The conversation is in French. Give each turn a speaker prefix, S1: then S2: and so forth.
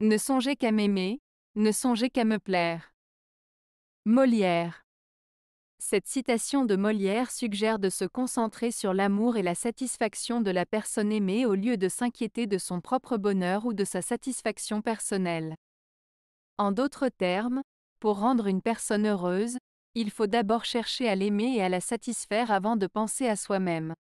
S1: Ne songez qu'à m'aimer, ne songez qu'à me plaire. Molière. Cette citation de Molière suggère de se concentrer sur l'amour et la satisfaction de la personne aimée au lieu de s'inquiéter de son propre bonheur ou de sa satisfaction personnelle. En d'autres termes, pour rendre une personne heureuse, il faut d'abord chercher à l'aimer et à la satisfaire avant de penser à soi-même.